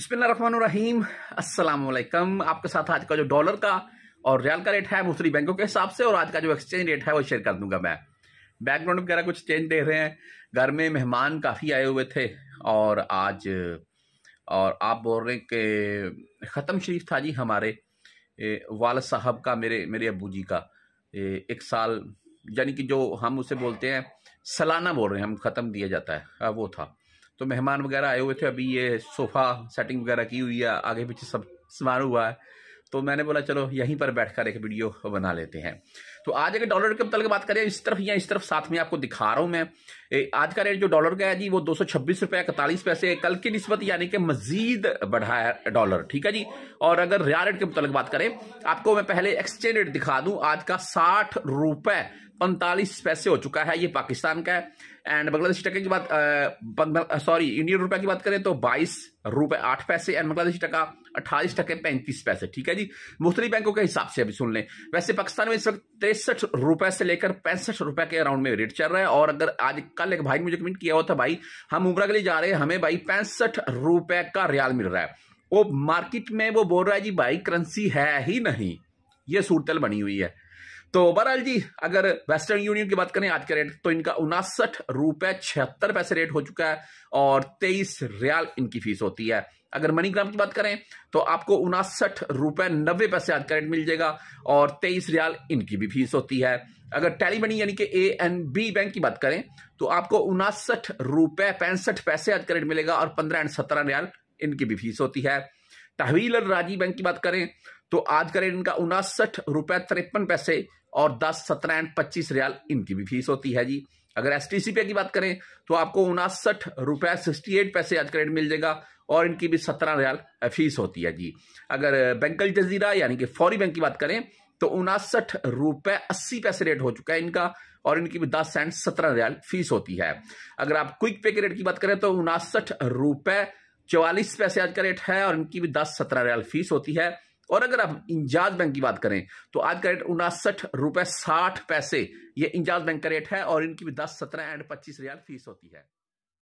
रहीम अस्सलाम वालेकुम आपके साथ आज का जो डॉलर का और रियाल का रेट है दूसरी बैंकों के हिसाब से और आज का जो एक्सचेंज रेट है वो शेयर कर दूंगा मैं बैकग्राउंड वगैरह कुछ चेंज दे रहे हैं घर में मेहमान काफ़ी आए हुए थे और आज और आप बोल रहे हैं कि ख़त्म शरीफ था जी हमारे वाल साहब का मेरे मेरे अबू जी का एक साल यानी कि जो हम उसे बोलते हैं सालाना बोल रहे हैं हम ख़त्म दिया जाता है वो था तो मेहमान वगैरह आए हुए थे अभी ये सोफ़ा सेटिंग वगैरह की हुई है आगे पीछे सब सामान हुआ है तो मैंने बोला चलो यहीं पर बैठ कर एक वीडियो बना लेते हैं तो आज अगर डॉलर के मतलब बात करें इस तरफ या इस तरफ साथ में आपको दिखा रहा हूं मैं ए, आज का रेट जो डॉलर का है जी वो दो सौ छब्बीस रुपए इकतालीस पैसे कल की नस्बत यानी कि मजीद बढ़ा है डॉलर ठीक है जी और अगर रिया रेट के मतलब बात करें आपको मैं पहले एक्सचेंज रेट दिखा दूं आज का साठ रुपए उनतालीस पैसे हो चुका है ये पाकिस्तान का है एंड बांग्लादेशी टका की बात सॉरी इंडियन रुपए की बात करें तो बाईस रुपए आठ पैसे एंड बांग्लादेशी टका अट्ठाईस टके पैंतीस पैसे ठीक है जी मुख्तलि बैंकों के हिसाब से अभी सुन लें वैसे पाकिस्तान में इस वक्त तिरसठ रुपए से लेकर पैंसठ रुपए के अराउंड में रेट चल रहा है और अगर आज कल एक भाई ने मुझे कमेंट किया हुआ था भाई हम उमरा के लिए जा रहे हैं हमें भाई पैंसठ रुपए का रियाल मिल रहा है वो मार्केट में वो बोल रहा है जी भाई करंसी है ही नहीं ये सूरतल बनी हुई है तो बहरहाल जी अगर वेस्टर्न यूनियन की बात करें आज का रेट तो इनका उनासठ रुपए छिहत्तर पैसे रेट हो चुका है और तेईस रियाल इनकी फीस होती है अगर मनीग्राम की बात करें तो आपको उनासठ रुपए नब्बे पैसे आज का रेट मिल जाएगा और तेईस रियाल इनकी भी फीस होती है अगर टैली मनी यानी कि ए एन बी बैंक की बात करें तो आपको उनासठ रुपए पैंसठ पैसे आज का रेट मिलेगा और पंद्रह एंड सत्रह रियाल इनकी भी फीस होती है तहवील राजीव बैंक की बात करें तो आज का रेट इनका उनासठ रुपये तिरपन पैसे और दस सत्रह एंड पच्चीस रियाल इनकी भी फीस होती है जी अगर एस टी की बात करें तो आपको उनासठ रुपये सिक्सटी एट पैसे आज का रेट मिल जाएगा और इनकी भी सत्रह रियाल फीस होती है जी अगर बैंकल जजीरा यानी कि फौरी बैंक की बात करें तो उनासठ रुपये अस्सी पैसे रेट हो चुका है इनका और इनकी भी दस एंड सत्रह रियाल फीस होती है अगर आप क्विक पे के रेट की बात करें तो उनासठ रुपये चौवालीस पैसे आज का रेट है और इनकी भी दस सत्रह रियाल फीस होती है और अगर आप इंजाज बैंक की बात करें तो आज का रेट उनासठ रुपए साठ पैसे ये इंजाज बैंक का रेट है और इनकी भी दस सत्रह एंड पच्चीस रियाल फीस होती है